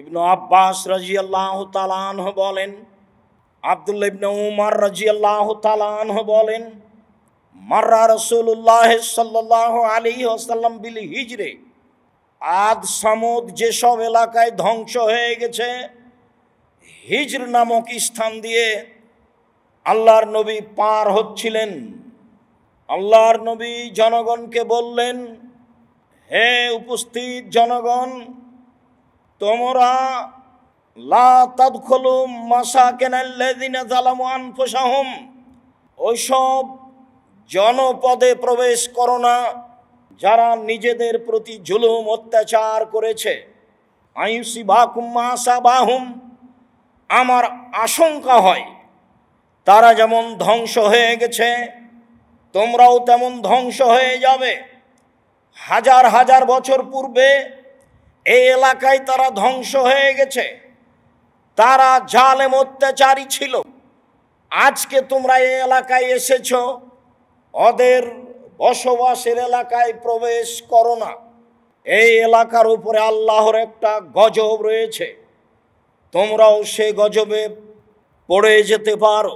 ইবনু আব্বাস রাজি আল্লাহ তালান বলেন আবদুল্লা ইবনু উমার রাজি আল্লাহ তালানহ বলেন মার্রা রসুল্লাহ সাল্লাহ আলী আসাল্লাম বিল হিজরে আদ সামুদ যেসব এলাকায় ধ্বংস হয়ে গেছে হিজর নামক স্থান দিয়ে আল্লাহর নবী পার হচ্ছিলেন আল্লাহর নবী জনগণকে বললেন হে উপস্থিত জনগণ তোমরা লা মাসা ওইসব জনপদে প্রবেশ করো না যারা নিজেদের প্রতি জুলুম অত্যাচার করেছে আয়ুষি বাকুম মাসা বাহুম আমার আশঙ্কা হয় তারা যেমন ধ্বংস হয়ে গেছে তোমরাও তেমন ধ্বংস হয়ে যাবে হাজার হাজার বছর পূর্বে এই এলাকায় তারা ধ্বংস হয়ে গেছে তারা জালেম অত্যাচারী ছিল আজকে তোমরা এই এলাকায় এসেছ ওদের বসবাসের এলাকায় প্রবেশ করো না এই এলাকার উপরে আল্লাহর একটা গজব রয়েছে তোমরাও সে গজবে পড়ে যেতে পারো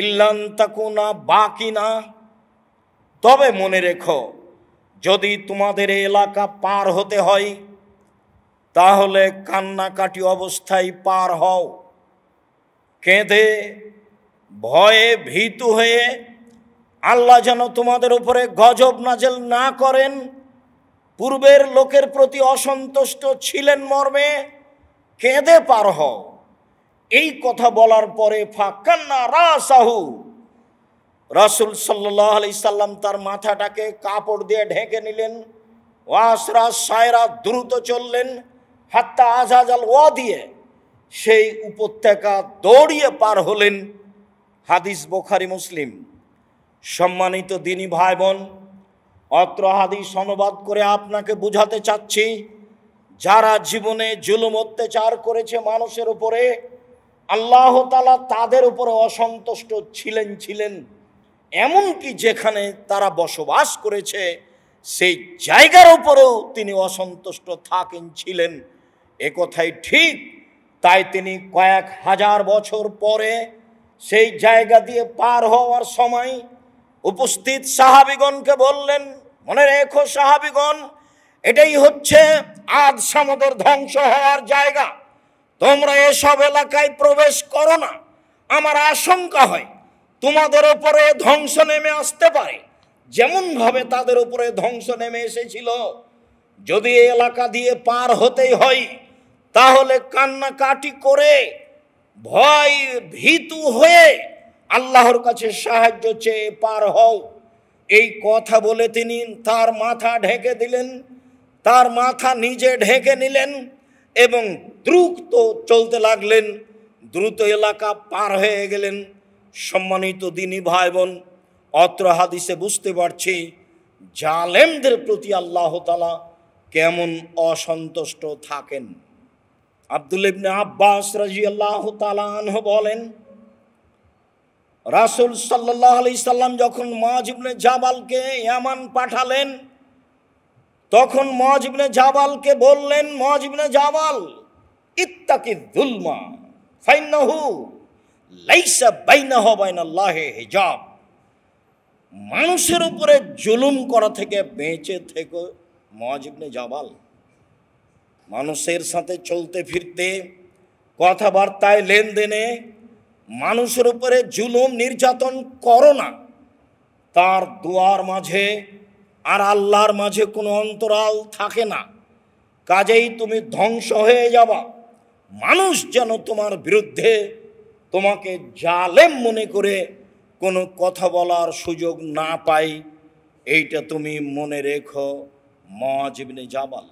ইল্লান্তাকুনা বাকি না তবে মনে রেখো যদি তোমাদের এলাকা পার হতে হয় তাহলে কান্নাকাটি অবস্থায় পার হও কেঁদে ভয়ে ভীতু হয়ে আল্লাহ যেন তোমাদের উপরে গজব নাজেল না করেন পূর্বের লোকের প্রতি অসন্তুষ্ট ছিলেন মর্মে কেঁদে পার হও এই কথা বলার পরে ফাঁকান্না রাসাহু রাসুল সাল্লাহ আলি সাল্লাম তার মাথাটাকে কাপড় দিয়ে ঢেকে নিলেন ওয়াসরা সায়রা দ্রুত চললেন হাত্তা আজহাজাল ওয়া দিয়ে সেই উপত্যকা দৌড়িয়ে পার হলেন হাদিস বোখারি মুসলিম সম্মানিত দিনী ভাই বোন অত্র হাদিস অনুবাদ করে আপনাকে বুঝাতে চাচ্ছি যারা জীবনে জুলুম অত্যাচার করেছে মানুষের উপরে আল্লাহ তালা তাদের উপরে অসন্তুষ্ট ছিলেন ছিলেন এমনকি যেখানে তারা বসবাস করেছে সেই জায়গার উপরেও তিনি অসন্তুষ্ট থাকেন ছিলেন একথাই ঠিক তাই তিনি কয়েক হাজার বছর পরে সেই জায়গা দিয়ে পার হওয়ার সময় উপস্থিত সাহাবিগণকে বললেন মনে রেখো সাহাবিগণ এটাই হচ্ছে আজ সামদের ধ্বংস হওয়ার জায়গা তোমরা এসব এলাকায় প্রবেশ করো না আমার আশঙ্কা হয় তোমাদের ওপরে ধ্বংস নেমে আসতে পারে যেমনভাবে তাদের উপরে ধ্বংস নেমে এসেছিল যদি এলাকা দিয়ে পার হতেই হয় তাহলে কান্নাকাটি করে ভয় ভীতু হয়ে আল্লাহর কাছে সাহায্য চেয়ে পার হও এই কথা বলে তিনি তার মাথা ঢেকে দিলেন তার মাথা নিজে ঢেকে নিলেন এবং দ্রুত চলতে লাগলেন দ্রুত এলাকা পার হয়ে গেলেন সম্মানিত দিনী ভাই বোন অত্র হাদিসে বুঝতে পারছি জালেমদের প্রতি আল্লাহতালা কেমন অসন্তুষ্ট থাকেন আবদুল ইবনে আব্বাস রাজি আল্লাহ তালাহ বলেন রাসুল সাল্লাহ আলি সাল্লাম যখন মহাজিবনে জাবালকে ইয়ামান পাঠালেন তখন মহাজিবনে জাবালকে বললেন মহাজিবনে জাবাল ইত্তাকি দুলমা ফাইনাহু লাইসা বাইনাহ বাইনাল্লাহে হিজাব মানুষের উপরে জুলুম করা থেকে বেঁচে থেকো মহাজিবনে জাবাল মানুষের সাথে চলতে ফিরতে কথাবার্তায় লেনদেনে মানুষের উপরে জুলুম নির্যাতন করো না তার দুয়ার মাঝে আর আল্লাহর মাঝে কোনো অন্তরাল থাকে না কাজেই তুমি ধ্বংস হয়ে যাবা মানুষ যেন তোমার বিরুদ্ধে তোমাকে জালেম মনে করে কোনো কথা বলার সুযোগ না পাই এইটা তুমি মনে রেখো মজিবনে যাবাল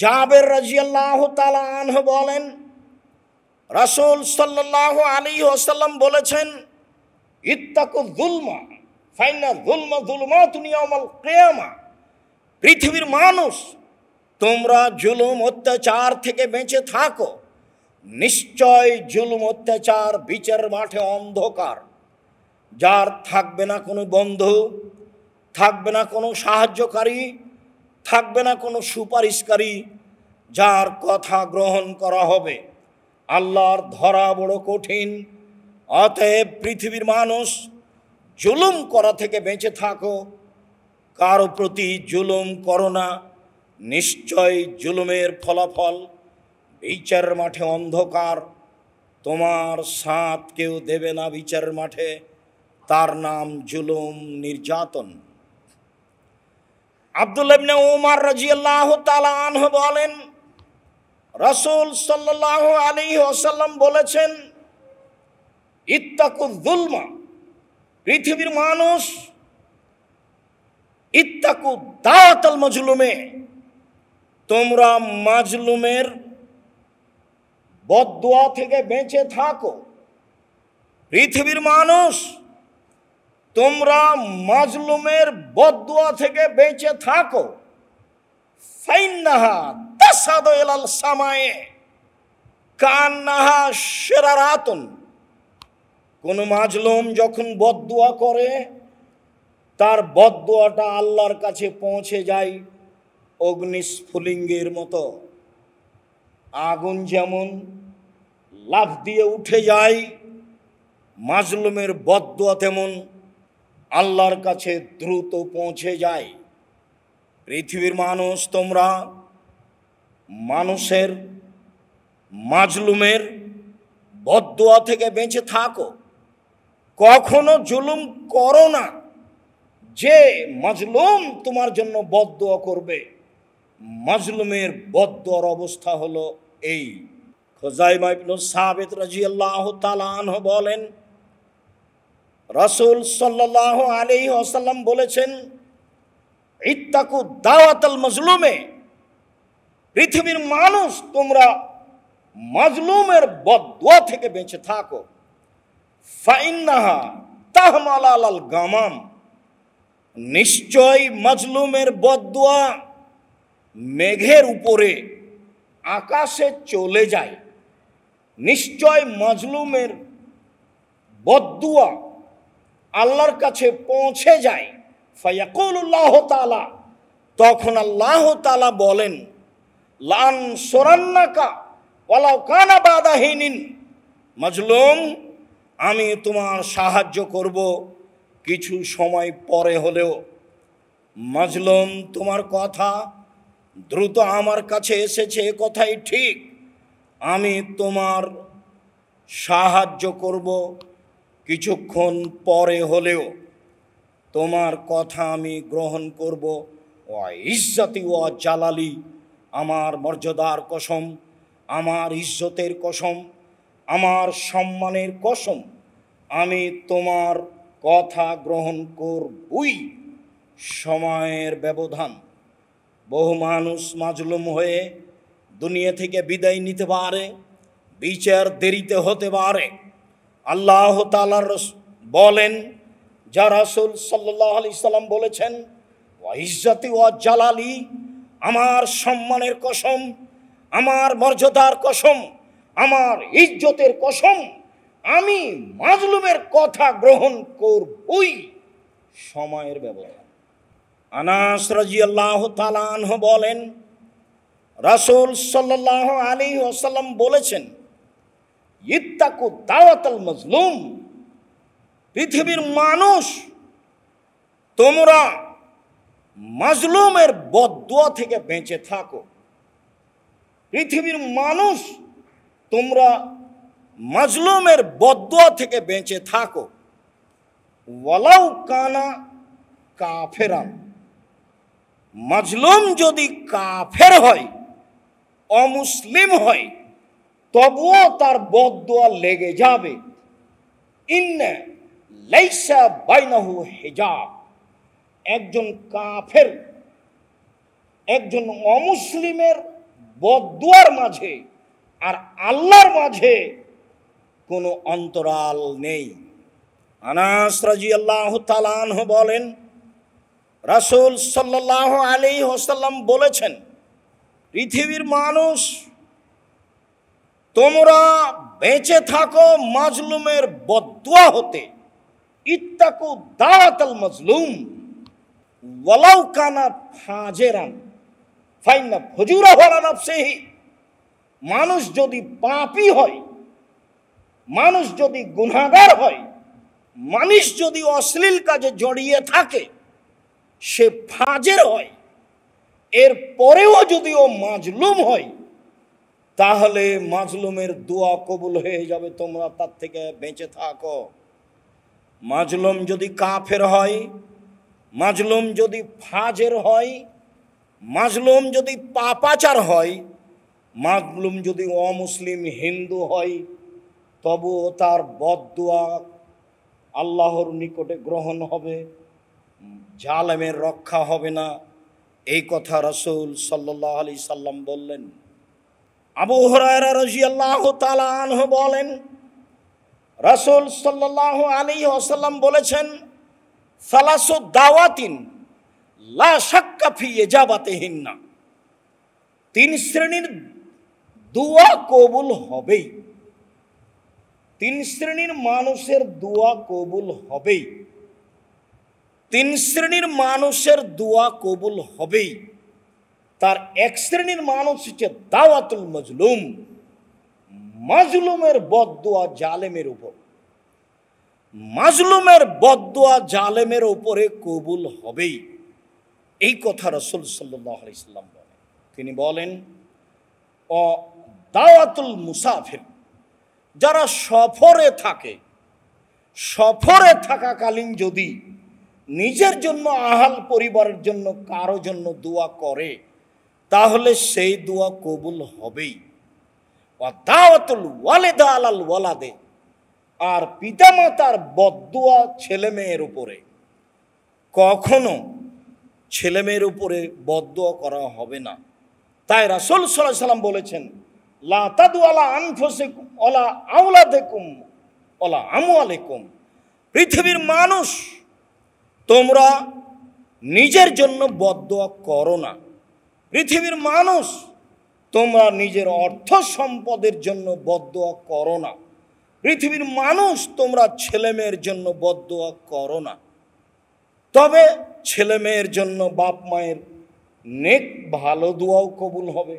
জাবের রাজিয়াল্লাহ তালা বলেন রাসুল সাল্লাহ আলী আসাল্লাম বলেছেন ইত্তাকু গুলমা ফাইনা গুলমা গুলমা তুমি অমল কেয়ামা পৃথিবীর মানুষ তোমরা জুলুম অত্যাচার থেকে বেঁচে থাকো নিশ্চয় জুলুম অত্যাচার বিচার মাঠে অন্ধকার যার থাকবে না কোনো বন্ধু থাকবে না কোনো সাহায্যকারী থাকবে না কোনো সুপারিশকারী যার কথা গ্রহণ করা হবে আল্লাহর ধরা বড় কঠিন অতএব পৃথিবীর মানুষ জুলুম করা থেকে বেঁচে থাকো কারো প্রতি জুলুম করো না নিশ্চয় জুলুমের ফলাফল বিচার মাঠে অন্ধকার তোমার সাঁত কেউ দেবে না বিচার মাঠে তার নাম জুলুম নির্যাতন আবদুল্লাবনে উমার রাজিয়াল্লাহ আনহ বলেন রসুল সাল্লাহ আলী ওসাল্লাম বলেছেন ইত্তাকুদ্দুলমা পৃথিবীর মানুষ ইত্তাকু দাওয়াতাল মজলুমে তোমরা মাজলুমের বদোয়া থেকে বেঁচে থাকো পৃথিবীর মানুষ তোমরা মাজলুমের বদুয়া থেকে বেঁচে থাকো কোন সামায়ে কোনো মাজলুম যখন বদুয়া করে তার বদুয়াটা আল্লাহর কাছে পৌঁছে যায় অগ্নিস্ফুলিঙ্গের মতো আগুন যেমন লাভ দিয়ে উঠে যায় মাজলুমের বদুয়া তেমন আল্লাহর কাছে দ্রুত পৌঁছে যায় পৃথিবীর মানুষ তোমরা মানুষের মাজলুমের বদোয়া থেকে বেঁচে থাকো কখনো জুলুম করো না যে মাজলুম তোমার জন্য বদোয়া করবে মাজলুমের বদোয়ার অবস্থা হলো এই খোজাইমা ইবনু রাজি রাজিয়াল্লাহ তালাহ বলেন রসুল সাল্লাহ আলি আসাল্লাম বলেছেন ইত্তাকু দাওয়াতাল মজলুমে পৃথিবীর মানুষ তোমরা মজলুমের বদুয়া থেকে বেঁচে থাকো ফাইন্নাহা তাহমালাল গামাম নিশ্চয় মজলুমের বদুয়া মেঘের উপরে আকাশে চলে যায় নিশ্চয় মজলুমের বদুয়া আল্লাহর কাছে পৌঁছে যায় ফয়াকুল্লাহ তালা তখন আল্লাহ তালা বলেন লান সোরান্নাকা ওলাও কানা বাদাহীনিন মজলুম আমি তোমার সাহায্য করব কিছু সময় পরে হলেও মজলুম তোমার কথা দ্রুত আমার কাছে এসেছে এ কথাই ঠিক আমি তোমার সাহায্য করব কিছুক্ষণ পরে হলেও তোমার কথা আমি গ্রহণ করব ও ইজ্জাতি ও জালালি আমার মর্যাদার কসম আমার ইজ্জতের কসম আমার সম্মানের কসম আমি তোমার কথা গ্রহণ করবই সময়ের ব্যবধান বহু মানুষ মাজলুম হয়ে দুনিয়া থেকে বিদায় নিতে পারে বিচার দেরিতে হতে পারে আল্লাহ তালার বলেন যা রাসুল সাল্লাহ আলি সাল্লাম বলেছেন ইজ্জাতি ওয়া জালালি আমার সম্মানের কসম আমার মর্যাদার কসম আমার ইজ্জতের কসম আমি মাজলুমের কথা গ্রহণ করবই সময়ের ব্যবহার আনাস রাজি আল্লাহ বলেন রাসুল সাল্লাহ আলী ওসাল্লাম বলেছেন ইত্তাকু দাওয়াতাল মজলুম পৃথিবীর মানুষ তোমরা মাজলুমের বদুয়া থেকে বেঁচে থাকো পৃথিবীর মানুষ তোমরা মজলুমের বদুয়া থেকে বেঁচে থাকো ওয়ালাউ কানা কাফেরান মজলুম যদি কাফের হয় অমুসলিম হয় তবুও তার বদোয়া লেগে যাবে ইন্নে হেজাব একজন কাফের একজন অমুসলিমের বদুয়ার মাঝে আর আল্লাহর মাঝে কোনো অন্তরাল নেই আনাস রাজি আল্লাহ তালানহ বলেন রাসুল সাল্লাহ আলী হোসাল্লাম বলেছেন পৃথিবীর মানুষ তোমরা বেঁচে থাকো মাজলুমের বদুয়া হতে ইত্তাকু দাওয়াতাল মাজলুম ওয়ালাউ কানা ফাজেরান ফাইনা ফজুরা হওয়ার নফসেহি মানুষ যদি পাপি হয় মানুষ যদি গুণাগার হয় মানুষ যদি অশ্লীল কাজে জড়িয়ে থাকে সে ফাজের হয় এর পরেও যদি ও মাজলুম হয় তাহলে মাজলুমের দোয়া কবুল হয়ে যাবে তোমরা তার থেকে বেঁচে থাকো মাজলুম যদি কাফের হয় মাজলুম যদি ফাজের হয় মাজলুম যদি পাপাচার হয় মাজলুম যদি অমুসলিম হিন্দু হয় তবুও তার বদদোয়া আল্লাহর নিকটে গ্রহণ হবে জালেমের রক্ষা হবে না এই কথা রসুল সাল্লাহ আলি সাল্লাম বললেন আবু বলেন রাসুল সাল্লাহ আলী আসাল্লাম বলেছেন সালাসু দাওয়াতিন ফিয়ে তিন শ্রেণীর দুয়া কবুল হবেই তিন শ্রেণীর মানুষের দোয়া কবুল হবেই তিন শ্রেণীর মানুষের দোয়া কবুল হবেই তার এক শ্রেণীর মানুষ হচ্ছে দাওয়াতুল মজলুম মাজলুমের বদোয়া জালেমের উপর মাজলুমের বদোয়া জালেমের উপরে কবুল হবেই এই কথা রসুল সাল্লাম বলেন তিনি বলেন অ দাওয়াতুল মুসাফির যারা সফরে থাকে সফরে থাকাকালীন যদি নিজের জন্য আহাল পরিবারের জন্য কারো জন্য দোয়া করে তাহলে সেই দোয়া কবুল হবেই দাওয়াতুল ওয়ালেদা আলাল ওয়ালাদে আর পিতামাতার বদুয়া ছেলে মেয়ের উপরে কখনো ছেলে মেয়ের উপরে বদুয়া করা হবে না তাই রাসুল সাল্লাহ সাল্লাম বলেছেন লাতাদু আলা আনফসেকুম অলা আউলা দেখুম অলা আমু পৃথিবীর মানুষ তোমরা নিজের জন্য বদুয়া করো না পৃথিবীর মানুষ তোমরা নিজের অর্থ সম্পদের জন্য বদ্ধ করো না পৃথিবীর মানুষ তোমরা ছেলেমেয়ের জন্য বদ্ধ করো না তবে ছেলেমেয়ের জন্য বাপ মায়ের নেক ভালো দোয়াও কবুল হবে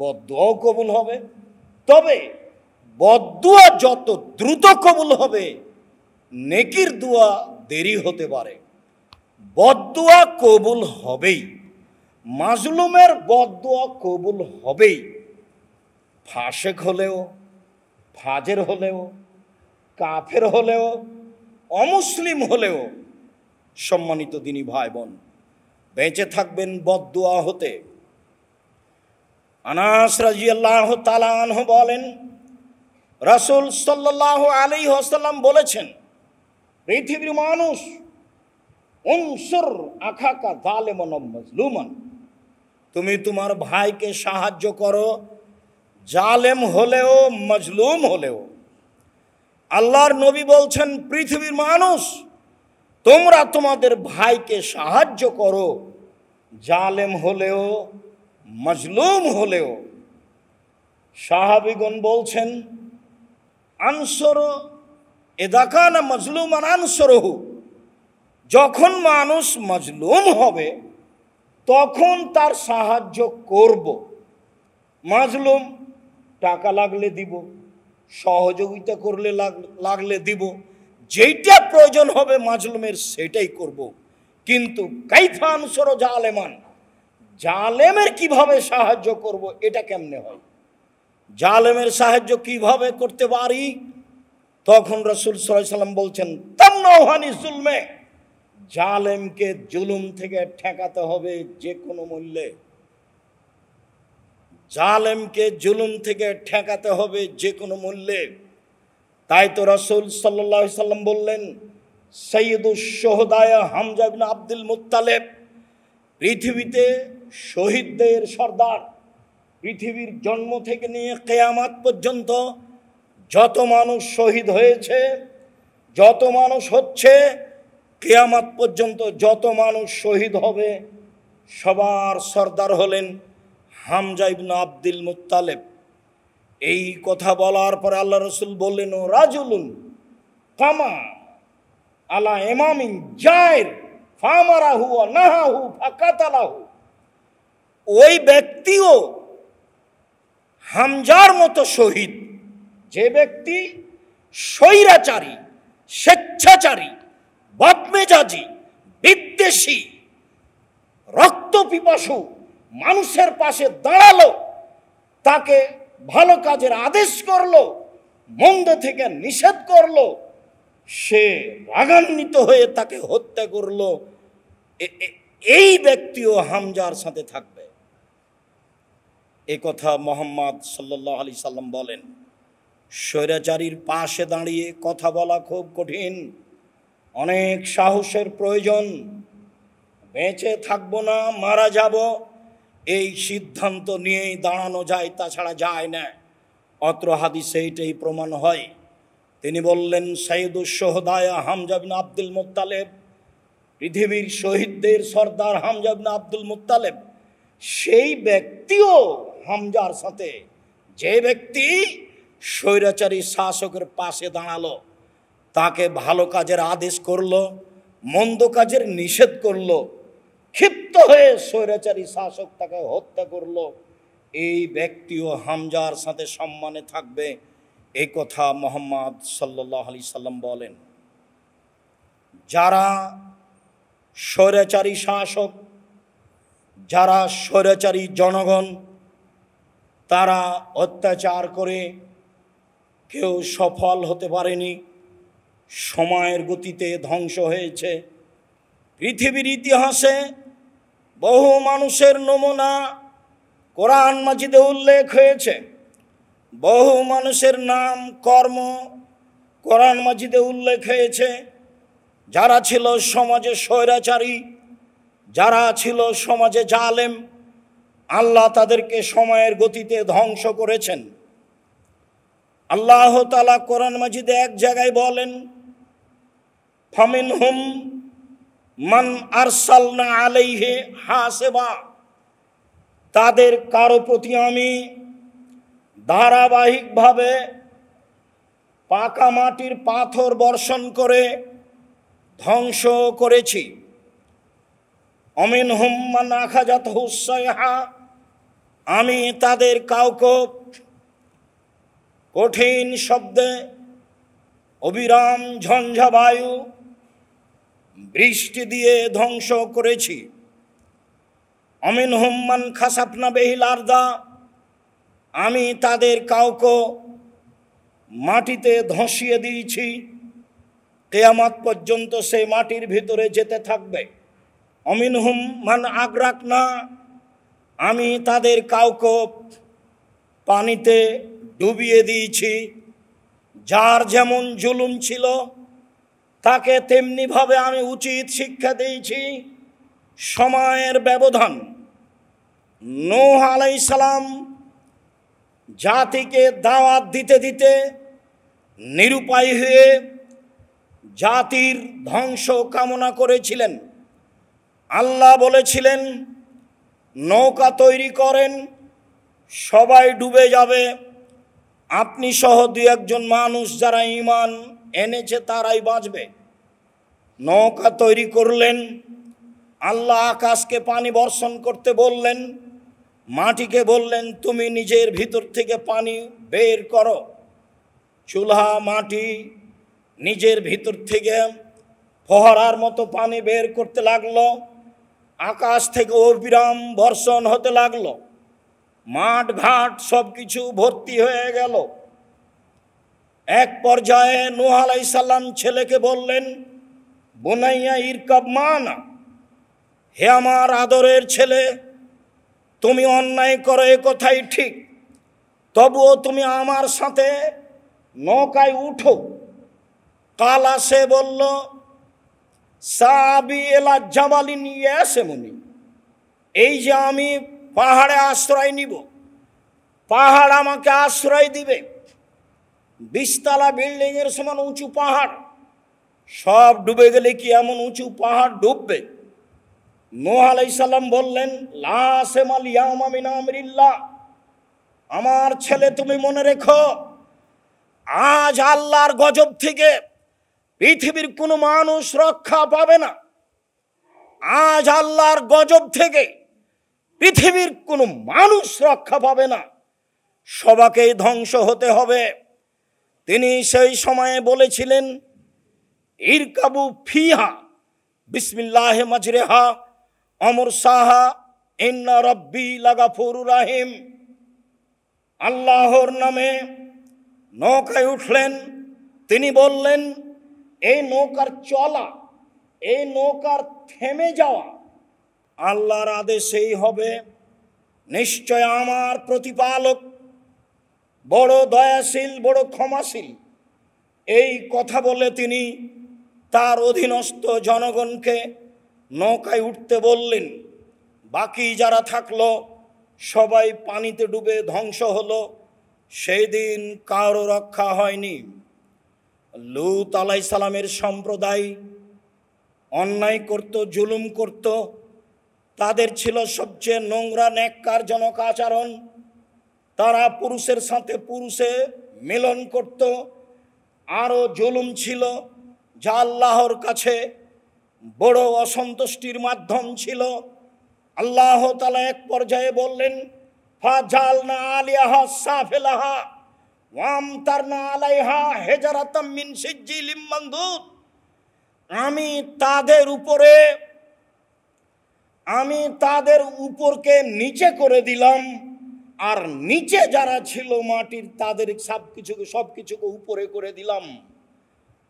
বদোয়াও কবুল হবে তবে বদুয়া যত দ্রুত কবুল হবে নেকির দোয়া দেরি হতে পারে বদুয়া কবুল হবেই মাজলুমের বদুয়া কবুল হবেই ফাঁসেক হলেও ফাজের হলেও কাফের হলেও অমুসলিম হলেও সম্মানিত দিনী ভাই বোন বেঁচে থাকবেন বদুয়া হতে আনাস রাজিয়াল্লাহ তালান বলেন রাসুল সাল্লাহ আলী হাসাল্লাম বলেছেন পৃথিবীর মানুষ অংসর আখাকা দালেমন মজলুমান তুমি তোমার ভাইকে সাহায্য করো জালেম হলেও মজলুম হলেও আল্লাহর নবী বলছেন পৃথিবীর মানুষ তোমরা তোমাদের ভাইকে সাহায্য করো জালেম হলেও মজলুম হলেও সাহাবিগণ বলছেন আনসর না মজলুম আনসরহু যখন মানুষ মজলুম হবে তখন তার সাহায্য করব মাজলুম টাকা লাগলে দিব সহযোগিতা করলে লাগলে দিব যেইটা প্রয়োজন হবে মাজলুমের সেটাই করব। কিন্তু কাইফান সর জালেমান জালেমের কিভাবে সাহায্য করব এটা কেমনে হয় জালেমের সাহায্য কিভাবে করতে পারি তখন রসুল সাল্লাম বলছেন তান্নহানি সুলমে জালেমকে জুলুম থেকে ঠেকাতে হবে যে কোনো মূল্যে জালেমকে জুলুম থেকে ঠেকাতে হবে যে কোনো মূল্যে তাই তো রসুল সাল্লা সাল্লাম বললেন সৈয়দুসহদায় হামজা বিন আব্দুল মুতালেব পৃথিবীতে শহীদদের সর্দার পৃথিবীর জন্ম থেকে নিয়ে কেয়ামাত পর্যন্ত যত মানুষ শহীদ হয়েছে যত মানুষ হচ্ছে কেয়ামাত পর্যন্ত যত মানুষ শহীদ হবে সবার সর্দার হলেন হামজা ইবনা আব্দুল মুতালেব এই কথা বলার পরে আল্লাহ রসুল বললেন ও রাজুলুন কামা আলা এমামিন জায়ের ফামারাহু নাহাহু ফাকাতালাহু ওই ব্যক্তিও হামজার মতো শহীদ যে ব্যক্তি স্বৈরাচারী স্বেচ্ছাচারী বদমেজাজি বিদ্বেষী রক্ত পিপাসু মানুষের পাশে দাঁড়ালো তাকে ভালো কাজের আদেশ করলো মন্দ থেকে নিষেধ করলো সে রাগান্বিত হয়ে তাকে হত্যা করলো এই ব্যক্তিও হামজার সাথে থাকবে এ কথা মোহাম্মদ সাল্লাহ আলি সাল্লাম বলেন স্বৈরাচারীর পাশে দাঁড়িয়ে কথা বলা খুব কঠিন অনেক সাহসের প্রয়োজন বেঁচে থাকবো না মারা যাব এই সিদ্ধান্ত নিয়েই দাঁড়ানো যায় তাছাড়া যায় না অত্র হাদিসে এইটাই প্রমাণ হয় তিনি বললেন সৈয়দুসহদায়া হামজাবিন আব্দুল মোত্তালেব পৃথিবীর শহীদদের সর্দার হামজাবিন আব্দুল মোত্তালেব সেই ব্যক্তিও হামজার সাথে যে ব্যক্তি স্বৈরাচারী শাসকের পাশে দাঁড়ালো তাকে ভালো কাজের আদেশ করল মন্দ কাজের নিষেধ করল ক্ষিপ্ত হয়ে স্বৈরাচারী শাসক তাকে হত্যা করল এই ব্যক্তিও হামজার সাথে সম্মানে থাকবে এই কথা মোহাম্মদ সাল্লাহ আলি সাল্লাম বলেন যারা স্বৈরাচারী শাসক যারা স্বৈরাচারী জনগণ তারা অত্যাচার করে কেউ সফল হতে পারেনি সময়ের গতিতে ধ্বংস হয়েছে পৃথিবীর ইতিহাসে বহু মানুষের নমুনা কোরআন মাজিদে উল্লেখ হয়েছে বহু মানুষের নাম কর্ম কোরআন মাজিদে উল্লেখ হয়েছে যারা ছিল সমাজে স্বৈরাচারী যারা ছিল সমাজে জালেম আল্লাহ তাদেরকে সময়ের গতিতে ধ্বংস করেছেন আল্লাহ তালা কোরআন মাজিদে এক জায়গায় বলেন ফমিন হুম মান আরসালনা আলাইহে হাসেবা তাদের কারো প্রতি আমি ধারাবাহিকভাবে পাকা মাটির পাথর বর্ষণ করে ধ্বংস করেছি অমিন হুম্মা নাখাজাত হুসাইহা আমি তাদের কাউকে কঠিন শব্দে অবিরাম ঝঞ্ঝাবায়ু বৃষ্টি দিয়ে ধ্বংস করেছি অমিন হুম্মান খাসাপনা বেহিলারদা আমি তাদের কাউকে মাটিতে ধসিয়ে দিয়েছি কেয়ামাত পর্যন্ত সে মাটির ভিতরে যেতে থাকবে অমিন হুম মান আগ্রাক না আমি তাদের কাউকে পানিতে ডুবিয়ে দিয়েছি যার যেমন জুলুম ছিল তাকে তেমনিভাবে আমি উচিত শিক্ষা দিয়েছি সময়ের ব্যবধান নৌ আলাই সালাম জাতিকে দাওয়াত দিতে দিতে নিরুপায় হয়ে জাতির ধ্বংস কামনা করেছিলেন আল্লাহ বলেছিলেন নৌকা তৈরি করেন সবাই ডুবে যাবে আপনি সহ দু একজন মানুষ যারা ইমান এনেছে তারাই বাঁচবে নৌকা তৈরি করলেন আল্লাহ আকাশকে পানি বর্ষণ করতে বললেন মাটিকে বললেন তুমি নিজের ভিতর থেকে পানি বের করো চুলহা মাটি নিজের ভিতর থেকে ফহরার মতো পানি বের করতে লাগলো আকাশ থেকে অবিরাম বর্ষণ হতে লাগলো মাঠ ঘাট সব কিছু ভর্তি হয়ে গেল এক পর্যায়ে নোহালাই আলাইসাল্লাম ছেলেকে বললেন বোনাইয়া ইরকাব মানা হে আমার আদরের ছেলে তুমি অন্যায় করো এ কথাই ঠিক তবুও তুমি আমার সাথে নৌকায় উঠো কাল আসে বলল সাবি এলা জামালি নিয়ে আসে মনি এই যে আমি পাহাড়ে আশ্রয় নিব পাহাড় আমাকে আশ্রয় দিবে বিশতলা বিল্ডিংয়ের সমান উঁচু পাহাড় সব ডুবে গেলে কি এমন উঁচু পাহাড় ডুববে নোহালাম বললেন লাসেমাল আমরিল্লাহ আমার ছেলে তুমি মনে রেখো আজ আল্লাহর গজব থেকে পৃথিবীর কোনো মানুষ রক্ষা পাবে না আজ আল্লাহর গজব থেকে পৃথিবীর কোনো মানুষ রক্ষা পাবে না সবাকেই ধ্বংস হতে হবে তিনি সেই সময়ে বলেছিলেন ইরকাবু ফিহা বিসমিল্লাহ মাজরেহা অমর সাহা ইন্না রব্বি লাগাফুর রাহিম আল্লাহর নামে নৌকায় উঠলেন তিনি বললেন এই নৌকার চলা এই নৌকার থেমে যাওয়া আল্লাহর আদেশেই হবে নিশ্চয় আমার প্রতিপালক বড় দয়াশীল বড় ক্ষমাশীল এই কথা বলে তিনি তার অধীনস্থ জনগণকে নৌকায় উঠতে বললেন বাকি যারা থাকল সবাই পানিতে ডুবে ধ্বংস হলো সেই দিন কারো রক্ষা হয়নি লুত আলাই সালামের সম্প্রদায় অন্যায় করত জুলুম করত তাদের ছিল সবচেয়ে নোংরা ন্যাক্কারজনক আচরণ তারা পুরুষের সাথে পুরুষে মিলন করত আরও জুলুম ছিল যা আল্লাহর কাছে বড় অসন্তুষ্টির মাধ্যম ছিল আল্লাহ তালা এক পর্যায়ে বললেন ফাজাল না আলিয়াহা সাফেলাহা ওয়াম তার না আলাইহা হেজারাতাম মিন সিজ্জিলিম আমি তাদের উপরে আমি তাদের উপরকে নিচে করে দিলাম আর নিচে যারা ছিল মাটির তাদের সব কিছুকে সব কিছুকে উপরে করে দিলাম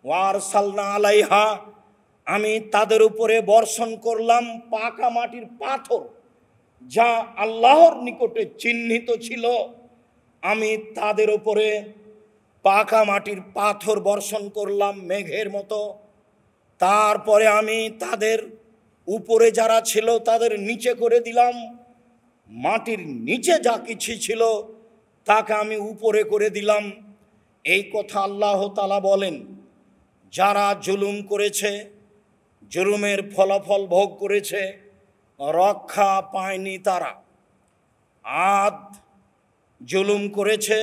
ওয়ার সালনা আলাইহা আমি তাদের উপরে বর্ষণ করলাম পাকা মাটির পাথর যা আল্লাহর নিকটে চিহ্নিত ছিল আমি তাদের উপরে পাকা মাটির পাথর বর্ষণ করলাম মেঘের মতো তারপরে আমি তাদের উপরে যারা ছিল তাদের নিচে করে দিলাম মাটির নিচে যা কিছু ছিল তাকে আমি উপরে করে দিলাম এই কথা আল্লাহ তালা বলেন যারা জুলুম করেছে জুলুমের ফলাফল ভোগ করেছে রক্ষা পায়নি তারা আদ জুলুম করেছে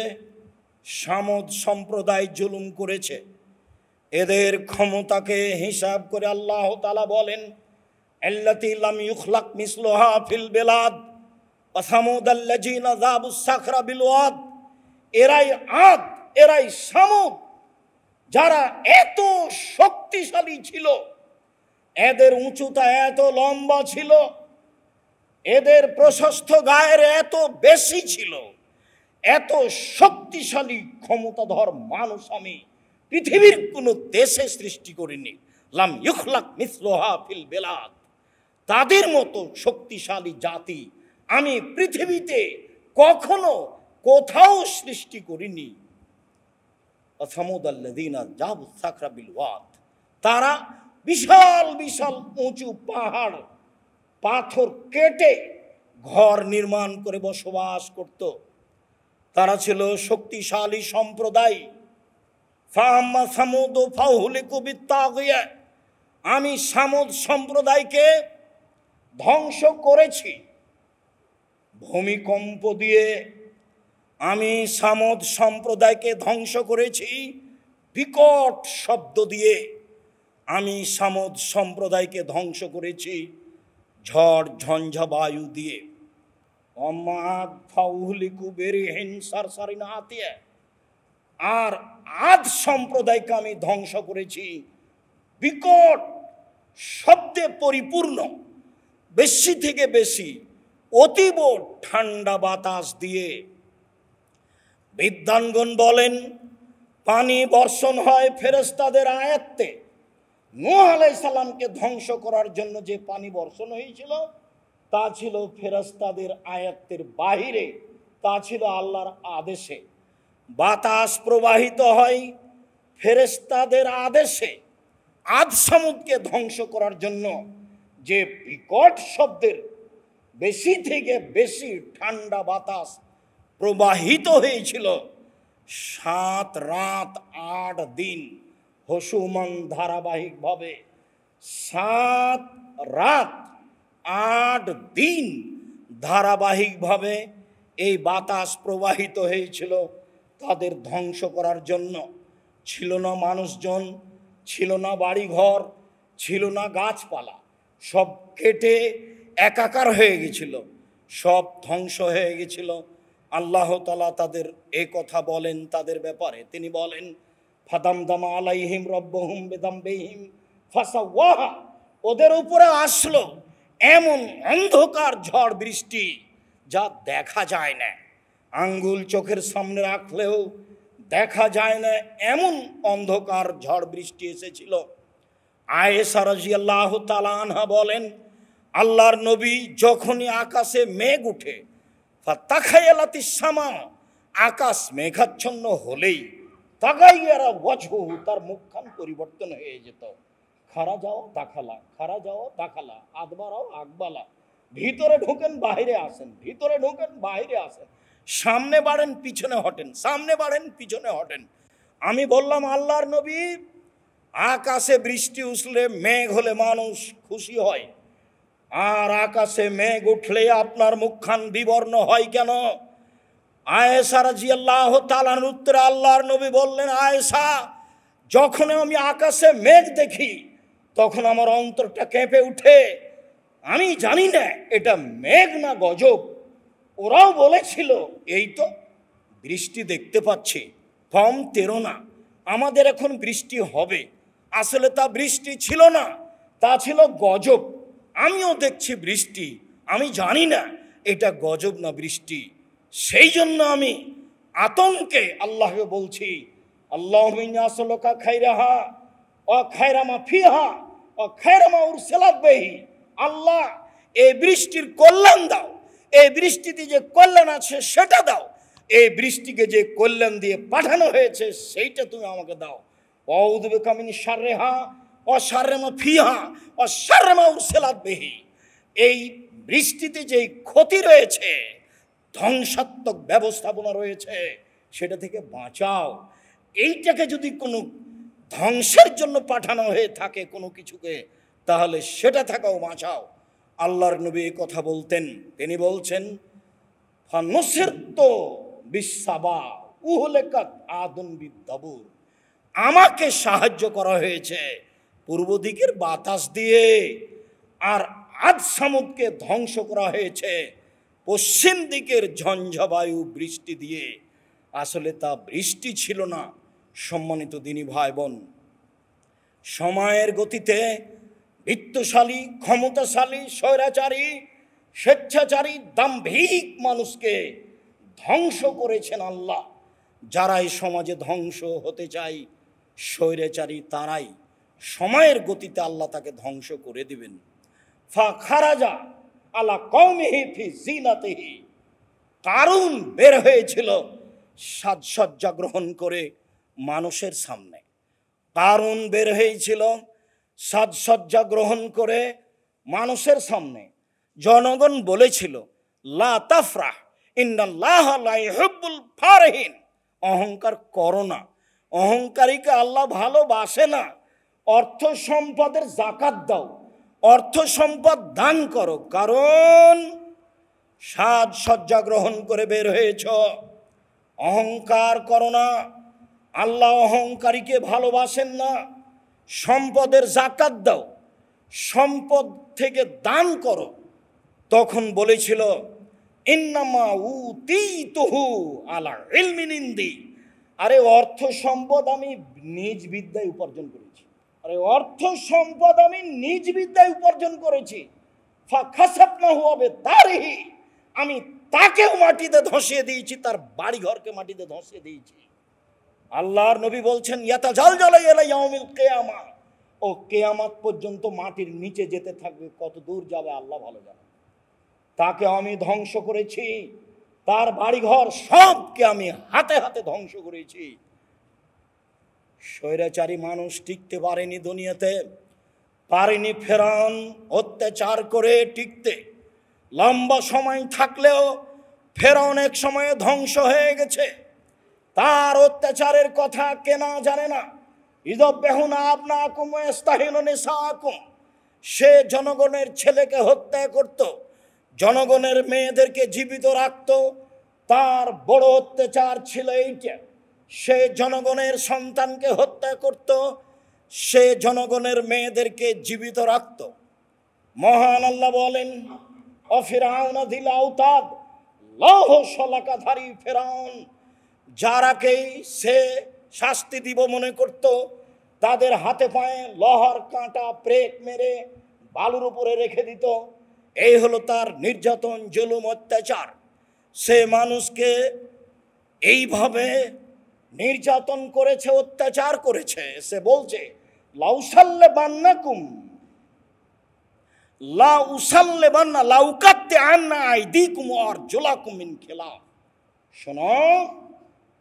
সামদ সম্প্রদায় জুলুম করেছে এদের ক্ষমতাকে হিসাব করে আল্লাহ তালা বলেন এল্লাতি ইসলাম ইউখলাক মিসলোহা ফিল বেলাদ বিলওয়াদ এরাই আদ এরাই সামুদ যারা এত শক্তিশালী ছিল এদের উঁচুতা এত লম্বা ছিল এদের প্রশস্ত গায়ের এত বেশি ছিল এত শক্তিশালী ক্ষমতাধর মানুষ আমি পৃথিবীর কোনো দেশে সৃষ্টি করিনি লাম ইউখলাক মিসলোহা ফিল বেলাদ তাদের মতো শক্তিশালী জাতি আমি পৃথিবীতে কখনো কোথাও সৃষ্টি করিনি তারা বিশাল বিশাল উঁচু পাহাড় পাথর কেটে ঘর নির্মাণ করে বসবাস করত তারা ছিল শক্তিশালী সম্প্রদায় আমি সামুদ সম্প্রদায়কে ধ্বংস করেছি ভূমিকম্প দিয়ে আমি সামদ সম্প্রদায়কে ধ্বংস করেছি বিকট শব্দ দিয়ে আমি সামদ সম্প্রদায়কে ধ্বংস করেছি ঝড় ঝঞ্ঝা বায়ু দিয়ে অমাদ ফাউহলিকু বেরি হিংসার সারিনা হাতিয়ে আর আধ সম্প্রদায়কে আমি ধ্বংস করেছি বিকট শব্দে পরিপূর্ণ বেশি থেকে বেশি অতীব ঠান্ডা বাতাস দিয়ে বিদ্যাঙ্গন বলেন পানি বর্ষণ হয় ফেরেস্তাদের আয়াত্তে নুহ আলাইসাল্লামকে ধ্বংস করার জন্য যে পানি বর্ষণ হয়েছিল তা ছিল ফেরস্তাদের আয়াত্তের বাহিরে তা ছিল আল্লাহর আদেশে বাতাস প্রবাহিত হয় ফেরেস্তাদের আদেশে আদসামুদকে ধ্বংস করার জন্য যে বিকট শব্দের বেশি থেকে বেশি ঠান্ডা বাতাস প্রবাহিত হয়েছিল সাত রাত আট দিন হসুমান ধারাবাহিকভাবে সাত রাত আট দিন ধারাবাহিকভাবে এই বাতাস প্রবাহিত হয়েছিল তাদের ধ্বংস করার জন্য ছিল না মানুষজন ছিল না বাড়িঘর ছিল না গাছপালা সব কেটে একাকার হয়ে গেছিল সব ধ্বংস হয়ে গেছিল আল্লাহ তালা তাদের এ কথা বলেন তাদের ব্যাপারে তিনি বলেন দামা আলাইহিম রব্বহুম বেহিম ফাসা ওয়াহা ওদের উপরে আসলো এমন অন্ধকার ঝড় বৃষ্টি যা দেখা যায় না আঙ্গুল চোখের সামনে রাখলেও দেখা যায় না এমন অন্ধকার ঝড় বৃষ্টি এসেছিল আয়েসা আল্লাহ তালা আনহা বলেন আল্লাহর নবী যখনই আকাশে মেঘ উঠে তাখাইয়ালাতি সামা আকাশ মেঘাচ্ছন্ন হলেই তাগাইয়ারা ওয়াজহু তার মুখখান পরিবর্তন হয়ে যেত খারা যাও দাখালা খারা যাও দাখালা আদবারাও আগবালা ভিতরে ঢোকেন বাহিরে আসেন ভিতরে ঢোকেন বাহিরে আসেন সামনে বাড়েন পিছনে হটেন সামনে বাড়েন পিছনে হটেন আমি বললাম আল্লাহর নবী আকাশে বৃষ্টি উসলে মেঘ হলে মানুষ খুশি হয় আর আকাশে মেঘ উঠলে আপনার মুখখান বিবর্ণ হয় কেন আয়েসা রাজি আল্লাহ তালান উত্তরে আল্লাহর নবী বললেন আয়েসা যখন আমি আকাশে মেঘ দেখি তখন আমার অন্তরটা কেঁপে উঠে আমি জানি না এটা মেঘ না গজব ওরাও বলেছিল এই তো বৃষ্টি দেখতে পাচ্ছি কম তেরো না আমাদের এখন বৃষ্টি হবে আসলে তা বৃষ্টি ছিল না তা ছিল গজব আমিও দেখছি বৃষ্টি আমি জানি না এটা গজব না বৃষ্টি সেই জন্য আমি আতঙ্কে আল্লাহকে বলছি আল্লাহ খাইরাহা অ ফিহা অ খায়রামা উর আল্লাহ এই বৃষ্টির কল্যাণ দাও এই বৃষ্টিতে যে কল্যাণ আছে সেটা দাও এই বৃষ্টিকে যে কল্যাণ দিয়ে পাঠানো হয়েছে সেইটা তুমি আমাকে দাও অউদ্বে কামিনী সারেহা অসারেমা ফিহা অসারেমা উসেলাত বেহি এই বৃষ্টিতে যেই ক্ষতি রয়েছে ধ্বংসাত্মক ব্যবস্থাপনা রয়েছে সেটা থেকে বাঁচাও এইটাকে যদি কোনো ধ্বংসের জন্য পাঠানো হয়ে থাকে কোনো কিছুকে তাহলে সেটা থাকাও বাঁচাও আল্লাহর নবী কথা বলতেন তিনি বলছেন তো বিশ্বাবা উহলেকাত আদন বিদ্যাবুর আমাকে সাহায্য করা হয়েছে পূর্ব দিকের বাতাস দিয়ে আর আজ সামুদকে ধ্বংস করা হয়েছে পশ্চিম দিকের ঝঞ্ঝাবায়ু বৃষ্টি দিয়ে আসলে তা বৃষ্টি ছিল না সম্মানিত দিনী ভাই বোন সময়ের গতিতে বিত্তশালী ক্ষমতাশালী স্বৈরাচারী স্বেচ্ছাচারী দাম্ভিক মানুষকে ধ্বংস করেছেন আল্লাহ যারাই সমাজে ধ্বংস হতে চাই স্বৈরাচারী তারাই সময়ের গতিতে আল্লাহ তাকে ধ্বংস করে দিবেন ফা খারাজা আলা কৌমিহি ফি জিনাতেহি কারণ বের হয়েছিল সাজসজ্জা গ্রহণ করে মানুষের সামনে কারুন বের হয়েছিল সাজসজ্জা গ্রহণ করে মানুষের সামনে জনগণ বলেছিল লা তাফরাহ ইন্নাল্লাহুল ফারহীন অহংকার করো না অহংকারীকে আল্লাহ ভালোবাসে না অর্থ সম্পদের জাকাত দাও অর্থ সম্পদ দান করো কারণ সাজ সজ্জা গ্রহণ করে বের হয়েছ অহংকার করো না আল্লাহ অহংকারীকে ভালোবাসেন না সম্পদের জাকাত দাও সম্পদ থেকে দান করো তখন বলেছিল ইন্নামা উতি তহু আলা ইলমিনিন্দি আরে অর্থ সম্পদ আমি নিজ বিদ্যায় উপার্জন করি আর এই অর্থ সম্পদ আমি নিজ বিদ্যায় উপার্জন করেছি হবে তারই আমি তাকেও মাটিতে ধসিয়ে দিয়েছি তার বাড়ি ঘরকে মাটিতে ধসিয়ে দিয়েছি আল্লাহর নবী বলছেন ইয়াতা জল জলাই এলাই কে কেয়ামা ও কেয়ামাত পর্যন্ত মাটির নিচে যেতে থাকবে কত দূর যাবে আল্লাহ ভালো জানে তাকে আমি ধ্বংস করেছি তার বাড়িঘর সবকে আমি হাতে হাতে ধ্বংস করেছি স্বৈরাচারী মানুষ টিকতে পারেনি দুনিয়াতে পারেনি ফেরান অত্যাচার করে টিকতে লম্বা সময় থাকলেও ফেরান এক সময়ে ধ্বংস হয়ে গেছে তার অত্যাচারের কথা কেনা জানে না ইদব্যহুনা আপনা কুম সে জনগণের ছেলেকে হত্যা করত জনগণের মেয়েদেরকে জীবিত রাখত তার বড় অত্যাচার ছিল এইটা সে জনগণের সন্তানকে হত্যা করত সে জনগণের মেয়েদেরকে জীবিত রাখত মহান আল্লাহ বলেন অফিরাউনা দিল আউতাদ লহ সলাকাধারী ফেরাউন যারাকেই সে শাস্তি দিব মনে করত তাদের হাতে পায়ে লহর কাঁটা প্রেক মেরে বালুর উপরে রেখে দিত এই হলো তার নির্যাতন জুলুম অত্যাচার সে মানুষকে এইভাবে নির্যাতন করেছে অত্যাচার করেছে সে বলছে লাউসাল্লে বান্না কুম লাউসাল্লে বান্না লাউকাত্তে আন্না আই দি কুম আর জোলা কুমিন খেলা শোনো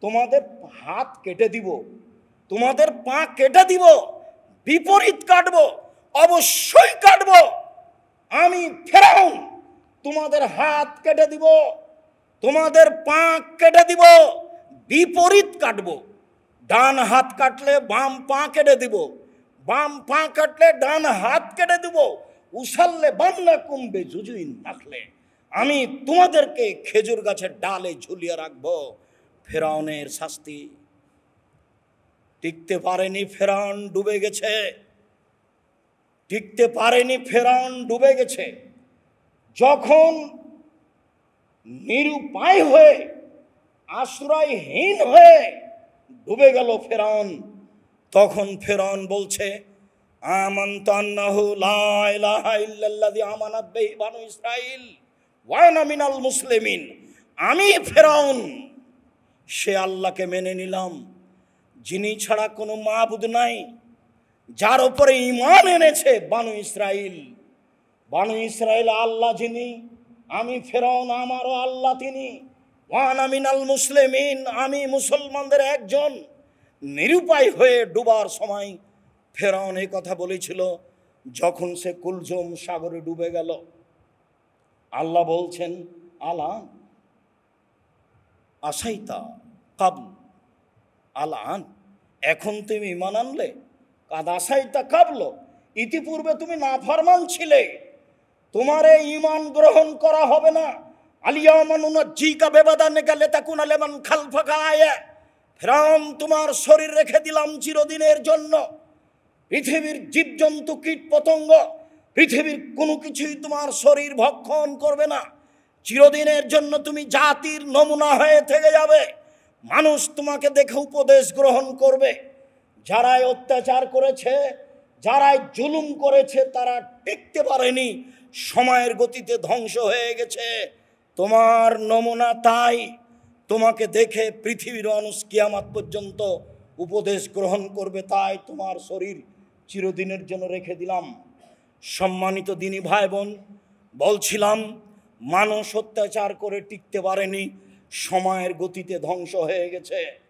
তোমাদের হাত কেটে দিব তোমাদের পা কেটে দিব বিপরীত কাটব অবশ্যই কাটব আমি ফেরাউন তোমাদের হাত কেটে দিব তোমাদের পা কেটে দিব বিপরীত কাটবো ডান হাত কাটলে বাম পা কেটে দিব বাম পা কাটলে ডান হাত কেটে দিব উসাললে না কুম্বে জুজুই নাখলে আমি তোমাদেরকে খেজুর গাছের ডালে ঝুলিয়ে রাখবো ফেরাউনের শাস্তি টিকতে পারেনি ফেরাউন ডুবে গেছে টিকতে পারেনি ফেরাউন ডুবে গেছে যখন নিরুপায় হয়ে আশ্রয়হীন হয়ে ডুবে গেল ফেরাউন তখন ফেরাউন বলছে মুসলিমিন আমি ফেরাউন সে আল্লাহকে মেনে নিলাম যিনি ছাড়া কোনো মাহবুদ নাই যার ওপরে ইমান এনেছে বানু ইসরাইল বানু ইসরায়েল আল্লাহ যিনি আমি ফেরাউন আমারও আল্লাহ তিনি ওয়ান আমিনাল মুসলিমিন আমি মুসলমানদের একজন নিরুপায় হয়ে ডুবার সময় ফেরাউন এই কথা বলেছিল যখন সে কুলজম সাগরে ডুবে গেল আল্লাহ বলছেন আলা আসাইতা কাবল আলান আন এখন তুমি ইমান আনলে কাদ আসাইতা কাবল ইতিপূর্বে তুমি ফরমান ছিলে তোমার এই ইমান গ্রহণ করা হবে না আলিয়ামানুনজিকা বেবাদা নেগালে তাকুন আলেমান খালফাকা আয়া ফেরাম তোমার শরীর রেখে দিলাম চিরদিনের জন্য পৃথিবীর জীবজন্তু কীট পতঙ্গ পৃথিবীর কোনো কিছুই তোমার শরীর ভক্ষণ করবে না চিরদিনের জন্য তুমি জাতির নমুনা হয়ে থেকে যাবে মানুষ তোমাকে দেখে উপদেশ গ্রহণ করবে যারাই অত্যাচার করেছে যারাই জুলুম করেছে তারা টিকতে পারেনি সময়ের গতিতে ধ্বংস হয়ে গেছে তোমার নমুনা তাই তোমাকে দেখে পৃথিবীর মানুষ কিয়ামাত পর্যন্ত উপদেশ গ্রহণ করবে তাই তোমার শরীর চিরদিনের জন্য রেখে দিলাম সম্মানিত দিনী ভাই বোন বলছিলাম মানুষ অত্যাচার করে টিকতে পারেনি সময়ের গতিতে ধ্বংস হয়ে গেছে